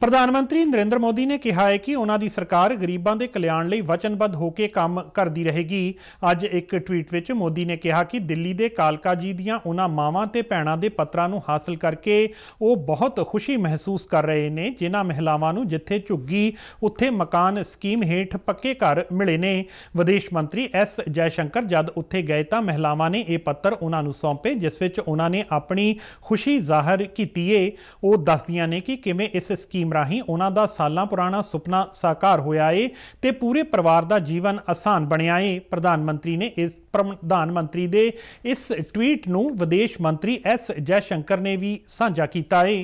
ਪ੍ਰਧਾਨ ਮੰਤਰੀ ਨਰਿੰਦਰ ਮੋਦੀ ਨੇ ਕਿਹਾ ਹੈ ਕਿ ਉਹਨਾਂ ਦੀ ਸਰਕਾਰ ਗਰੀਬਾਂ ਦੇ ਕਲਿਆਣ ਲਈ ਵਚਨਬੱਧ ਹੋ ਕੇ ਕੰਮ ਕਰਦੀ ਰਹੇਗੀ ਅੱਜ ਇੱਕ ਟਵੀਟ ਵਿੱਚ ਮੋਦੀ ਨੇ ਕਿਹਾ ਕਿ ਦਿੱਲੀ ਦੇ ਕਾਲਕਾ ਜੀ ਦੀਆਂ ਉਹਨਾਂ ਮਾਵਾਂ ਤੇ ਭੈਣਾਂ ਦੇ ਪੱਤਰਾਂ ਨੂੰ ਹਾਸਲ ਕਰਕੇ ਉਹ ਬਹੁਤ ਖੁਸ਼ੀ ਮਹਿਸੂਸ ਕਰ ਰਹੇ ਨੇ ਜਿਨ੍ਹਾਂ ਮਹਿਲਾਵਾਂ ਨੂੰ ਜਿੱਥੇ ਝੁੱਗੀ ਉੱਥੇ ਮਕਾਨ ਸਕੀਮ ਹੇਠ ਪੱਕੇ ਘਰ ਮਿਲੇ ਨੇ ਵਿਦੇਸ਼ ਮੰਤਰੀ ਐਸ ਜੈਸ਼ੰਕਰ ਜਦ ਉੱਥੇ ਗਏ ਤਾਂ ਮਹਿਲਾਵਾਂ ਨੇ ਇਹ ਪੱਤਰ ਉਹਨਾਂ ਨੂੰ ਸੌਂਪੇ ਜਿਸ ਵਿੱਚ ਉਹਨਾਂ ਨੇ ਆਪਣੀ ਖੁਸ਼ੀ ਜ਼ਾਹਰ ਕੀਤੀ ਏ ਉਹ ਦੱਸਦੀਆਂ ਨੇ ਕਿ ਕਿਵੇਂ ਇਸ ਸਕੀਮ ਸਕੀਮ ਰਾਹੀਂ ਉਹਨਾਂ ਦਾ ਸਾਲਾਂ ਪੁਰਾਣਾ ਸੁਪਨਾ ਸਾਕਾਰ ਹੋਇਆ ਏ ਤੇ ਪੂਰੇ ਪਰਿਵਾਰ ਦਾ ਜੀਵਨ ਆਸਾਨ ਬਣਿਆ ਏ ਪ੍ਰਧਾਨ ਮੰਤਰੀ ਨੇ ਇਸ ਪ੍ਰਧਾਨ ਮੰਤਰੀ ਦੇ ਇਸ ਟਵੀਟ ਨੂੰ ਵਿਦੇਸ਼ ਮੰਤਰੀ ਐਸ ਜੈ ਸ਼ੰਕਰ ਨੇ ਵੀ ਸਾਂਝਾ ਕੀਤਾ ਏ